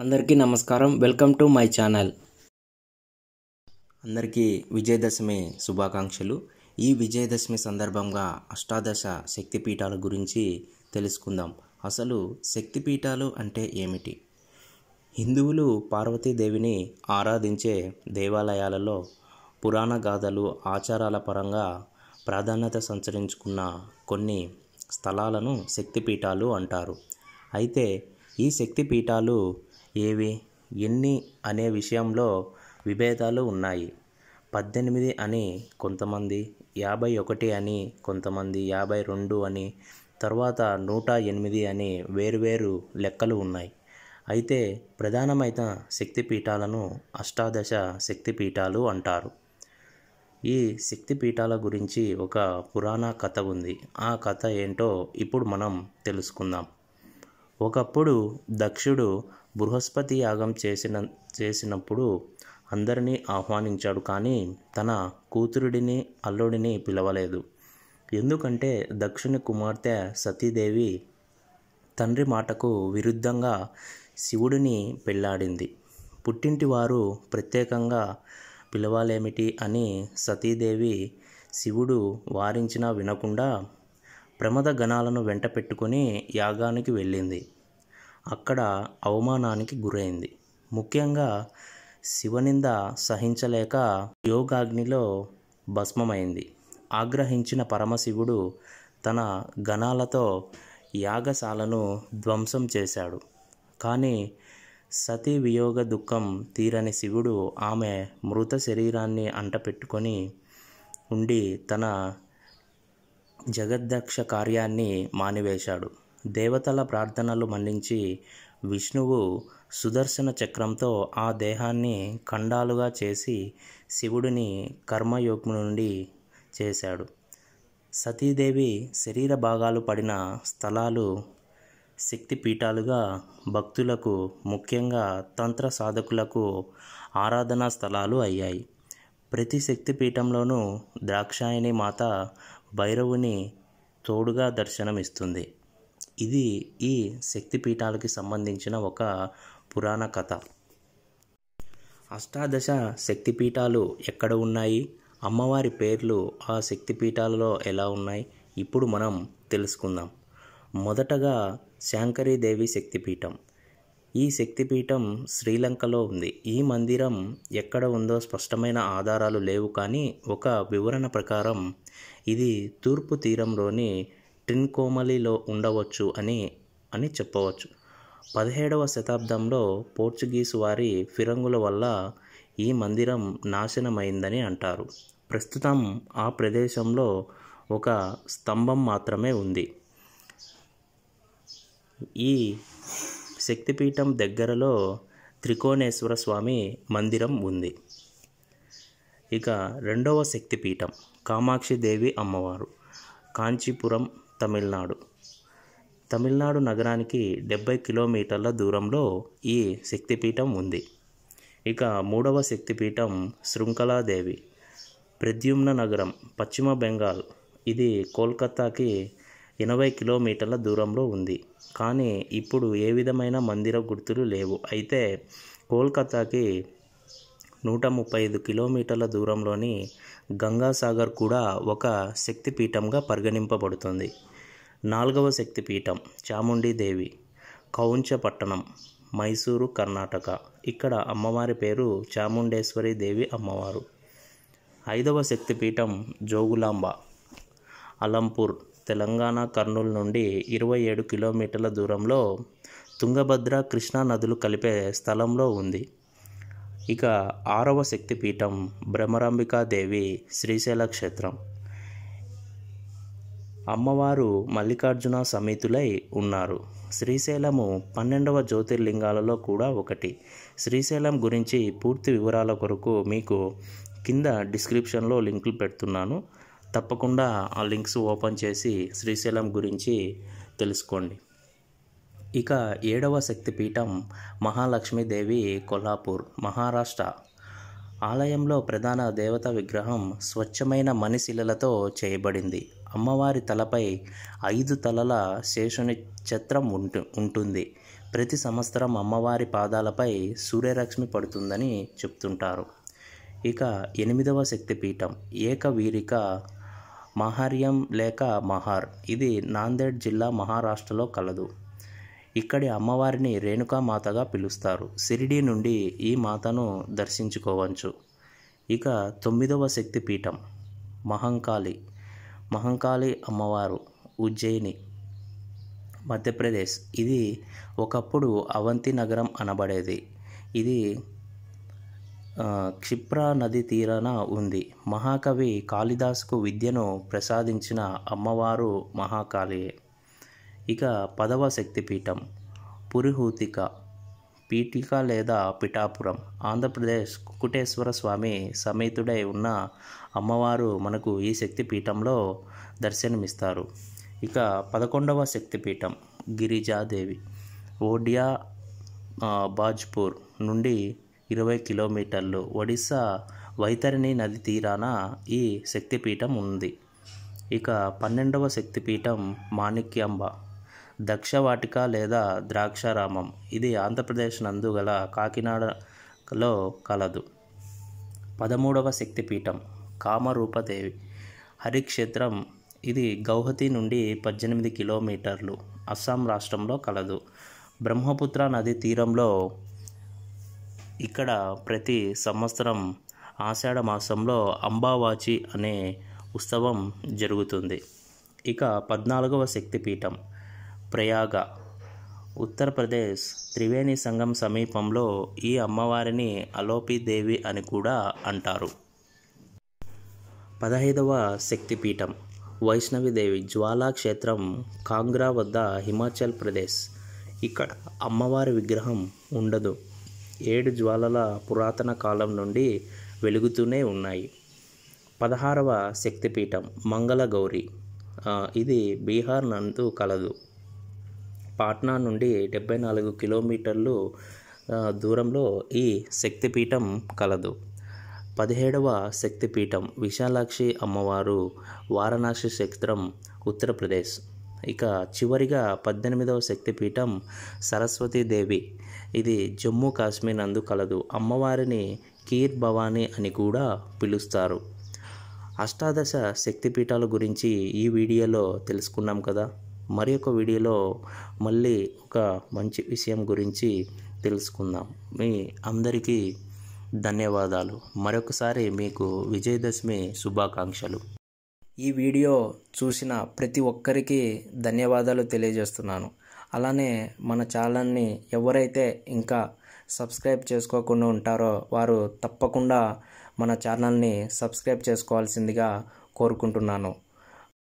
అందరికీ నమస్కారం welcome to my channel అందరికీ విజయదశమి శుభాకాంక్షలు ఈ విజయదశమి సందర్భంగా అష్టాదశ శక్తిపీఠాల గురించి తెలుసుకుందాం అసలు శక్తిపీఠాలు అంటే ఏమిటి హిందువులు పార్వతీదేవిని ఆరాధించే దేవాలయాలలో పురాణ గాథలు ఆచారాల పరంగా ప్రాధాన్యత సంచరించుకున్న కొన్ని స్థలాలను శక్తిపీఠాలు అంటారు అయితే ఈ శక్తిపీఠాలు ఏవి ఎన్ని అనే విషయంలో విభేదాలు ఉన్నాయి పద్దెనిమిది అని కొంతమంది యాభై ఒకటి అని కొంతమంది యాభై రెండు అని తర్వాత నూట ఎనిమిది అని వేరువేరు లెక్కలు ఉన్నాయి అయితే ప్రధానమైన శక్తిపీఠాలను అష్టాదశ శక్తిపీఠాలు అంటారు ఈ శక్తిపీఠాల గురించి ఒక పురాణ కథ ఉంది ఆ కథ ఏంటో ఇప్పుడు మనం తెలుసుకుందాం ఒకప్పుడు దక్షుడు బృహస్పతి యాగం చేసిన చేసినప్పుడు అందరినీ ఆహ్వానించాడు కానీ తన కూతురుడిని అల్లుడిని పిలవలేదు ఎందుకంటే దక్షిణ కుమార్తె సతీదేవి తండ్రి మాటకు విరుద్ధంగా శివుడిని పెళ్లాడింది పుట్టింటి వారు ప్రత్యేకంగా పిలవాలేమిటి అని సతీదేవి శివుడు వారించినా వినకుండా ప్రమద గణాలను వెంట పెట్టుకుని యాగానికి వెళ్ళింది అక్కడ అవమానానికి గురైంది ముఖ్యంగా శివనింద సహించలేక యోగాగ్నిలో భస్మమైంది ఆగ్రహించిన పరమశివుడు తన గణాలతో యాగశాలను ధ్వంసం చేశాడు కానీ సతీ వియోగ దుఃఖం తీరని శివుడు ఆమె మృత శరీరాన్ని అంటపెట్టుకొని ఉండి తన జగద్దక్ష కార్యాన్ని మానివేశాడు దేవతల ప్రార్థనలు మన్నించి విష్ణువు సుదర్శన చక్రంతో ఆ దేహాన్ని ఖండాలుగా చేసి శివుడిని కర్మయోగి నుండి చేశాడు సతీదేవి శరీర భాగాలు పడిన స్థలాలు శక్తిపీఠాలుగా భక్తులకు ముఖ్యంగా తంత్ర సాధకులకు ఆరాధనా స్థలాలు అయ్యాయి ప్రతి శక్తిపీఠంలోనూ ద్రాక్షాయణి మాత భైరవుని తోడుగా దర్శనమిస్తుంది ఇది ఈ శక్తిపీఠాలకి సంబంధించిన ఒక పురాణ కథ అష్టాదశ శక్తిపీఠాలు ఎక్కడ ఉన్నాయి అమ్మవారి పేర్లు ఆ శక్తిపీఠాలలో ఎలా ఉన్నాయి ఇప్పుడు మనం తెలుసుకుందాం మొదటగా శాంకరీదేవి శక్తిపీఠం ఈ శక్తిపీఠం శ్రీలంకలో ఉంది ఈ మందిరం ఎక్కడ ఉందో స్పష్టమైన ఆధారాలు లేవు కానీ ఒక వివరణ ప్రకారం ఇది తూర్పు తీరంలోని ట్రిన్కోమలిలో ఉండవచ్చు అని అని చెప్పవచ్చు పదిహేడవ శతాబ్దంలో పోర్చుగీసు వారి ఫిరంగుల వల్ల ఈ మందిరం నాశనమైందని అంటారు ప్రస్తుతం ఆ ప్రదేశంలో ఒక స్తంభం మాత్రమే ఉంది ఈ శక్తిపీఠం దగ్గరలో త్రికోణేశ్వర స్వామి మందిరం ఉంది ఇక రెండవ శక్తిపీఠం కామాక్షి దేవి అమ్మవారు కాంచీపురం తమిళనాడు తమిళనాడు నగరానికి డెబ్బై కిలోమీటర్ల దూరంలో ఈ శక్తిపీఠం ఉంది ఇక మూడవ శక్తిపీఠం శృంఖలాదేవి ప్రద్యుమ్న నగరం పశ్చిమ బెంగాల్ ఇది కోల్కతాకి ఎనభై కిలోమీటర్ల దూరంలో ఉంది కానీ ఇప్పుడు ఏ విధమైన మందిర గుర్తులు లేవు అయితే కోల్కతాకి నూట ముప్పై ఐదు కిలోమీటర్ల దూరంలోని గంగాసాగర్ కూడా ఒక శక్తిపీఠంగా పరిగణింపబడుతుంది నాలుగవ శక్తిపీఠం చాముండీదేవి కౌంచ పట్టణం మైసూరు కర్ణాటక ఇక్కడ అమ్మవారి పేరు చాముండేశ్వరి దేవి అమ్మవారు ఐదవ శక్తిపీఠం జోగులాంబ అలంపూర్ తెలంగాణ కర్నూలు నుండి ఇరవై ఏడు కిలోమీటర్ల దూరంలో తుంగభద్ర కృష్ణా నదులు కలిపే స్థలంలో ఉంది ఇక ఆరవ శక్తిపీఠం భ్రమరాంబికాదేవి శ్రీశైల క్షేత్రం అమ్మవారు మల్లికార్జున సమేతులై ఉన్నారు శ్రీశైలము పన్నెండవ జ్యోతిర్లింగాలలో కూడా ఒకటి శ్రీశైలం గురించి పూర్తి వివరాల కొరకు మీకు కింద డిస్క్రిప్షన్లో లింకులు పెడుతున్నాను తప్పకుండా ఆ లింక్స్ ఓపెన్ చేసి శ్రీశైలం గురించి తెలుసుకోండి ఇక ఏడవ శక్తిపీఠం మహాలక్ష్మీదేవి కొల్హాపూర్ మహారాష్ట్ర ఆలయంలో ప్రధాన దేవత విగ్రహం స్వచ్ఛమైన మణిశిలలతో చేయబడింది అమ్మవారి తలపై ఐదు తలల శేషుని ఛత్రం ఉంటు ఉంటుంది ప్రతి సంవత్సరం అమ్మవారి పాదాలపై సూర్యరశ్మి పడుతుందని చెప్తుంటారు ఇక ఎనిమిదవ శక్తిపీఠం ఏకవీరిక మహార్యం లేక మహార్ ఇది నాందేడ్ జిల్లా మహారాష్ట్రలో కలదు ఇక్కడి అమ్మవారిని రేణుకామాతగా పిలుస్తారు సిరిడి నుండి ఈ మాతను దర్శించుకోవచ్చు ఇక తొమ్మిదవ శక్తిపీఠం మహంకాళి మహంకాళి అమ్మవారు ఉజ్జయిని మధ్యప్రదేశ్ ఇది ఒకప్పుడు అవంతి నగరం అనబడేది ఇది క్షిప్రా నది తీరాన ఉంది మహాకవి కాళిదాసుకు విద్యను ప్రసాదించిన అమ్మవారు మహాకాళియే ఇక పదవ శక్తిపీఠం పురిహూతిక పీఠిక లేదా పిఠాపురం ఆంధ్రప్రదేశ్ కుకుటేశ్వర స్వామి సమేతుడై ఉన్న అమ్మవారు మనకు ఈ శక్తిపీఠంలో దర్శనమిస్తారు ఇక పదకొండవ శక్తిపీఠం గిరిజాదేవి ఓడియా బాజ్పూర్ నుండి ఇరవై కిలోమీటర్లు ఒడిస్సా వైతరిణి నది తీరాన ఈ శక్తిపీఠం ఉంది ఇక పన్నెండవ శక్తిపీఠం మాణిక్యాంబ దక్షవాటిక లేదా ద్రాక్షారామం ఇది ఆంధ్రప్రదేశ్ నందు గల కాకినాడలో కలదు పదమూడవ శక్తిపీఠం కామరూపదేవి హరిక్షేత్రం ఇది గౌహతి నుండి పద్దెనిమిది కిలోమీటర్లు అస్సాం రాష్ట్రంలో కలదు బ్రహ్మపుత్ర నది తీరంలో ఇక్కడ ప్రతి సంవత్సరం ఆషాఢ మాసంలో అంబావాచి అనే ఉత్సవం జరుగుతుంది ఇక పద్నాలుగవ శక్తిపీఠం ప్రయాగ ఉత్తరప్రదేశ్ త్రివేణి సంఘం సమీపంలో ఈ అమ్మవారిని అలోపి దేవి అని కూడా అంటారు పదహైదవ శక్తిపీఠం వైష్ణవిదేవి జ్వాలాక్షేత్రం కాంగ్రా వద్ద హిమాచల్ ప్రదేశ్ ఇక్కడ అమ్మవారి విగ్రహం ఉండదు ఏడు జ్వాలల పురాతన కాలం నుండి వెలుగుతూనే ఉన్నాయి పదహారవ శక్తిపీఠం మంగళగౌరి ఇది బీహార్ నందు కలదు పాట్నా నుండి డెబ్బై నాలుగు కిలోమీటర్లు దూరంలో ఈ శక్తిపీఠం కలదు పదిహేడవ శక్తిపీఠం విశాలాక్షి అమ్మవారు వారణాసి క్షేత్రం ఉత్తరప్రదేశ్ ఇక చివరిగా పద్దెనిమిదవ శక్తిపీఠం సరస్వతీదేవి ఇది జమ్మూ కాశ్మీర్ నందు కలదు అమ్మవారిని కీర్ భవానీ అని కూడా పిలుస్తారు అష్టాదశ శక్తిపీఠాల గురించి ఈ వీడియోలో తెలుసుకున్నాం కదా మరి ఒక వీడియోలో మళ్ళీ ఒక మంచి విషయం గురించి తెలుసుకుందాం మీ అందరికీ ధన్యవాదాలు మరొకసారి మీకు విజయదశమి శుభాకాంక్షలు ఈ వీడియో చూసిన ప్రతి ఒక్కరికి ధన్యవాదాలు తెలియజేస్తున్నాను అలానే మన ఛానల్ని ఎవరైతే ఇంకా సబ్స్క్రైబ్ చేసుకోకుండా ఉంటారో వారు తప్పకుండా మన ఛానల్ని సబ్స్క్రైబ్ చేసుకోవాల్సిందిగా కోరుకుంటున్నాను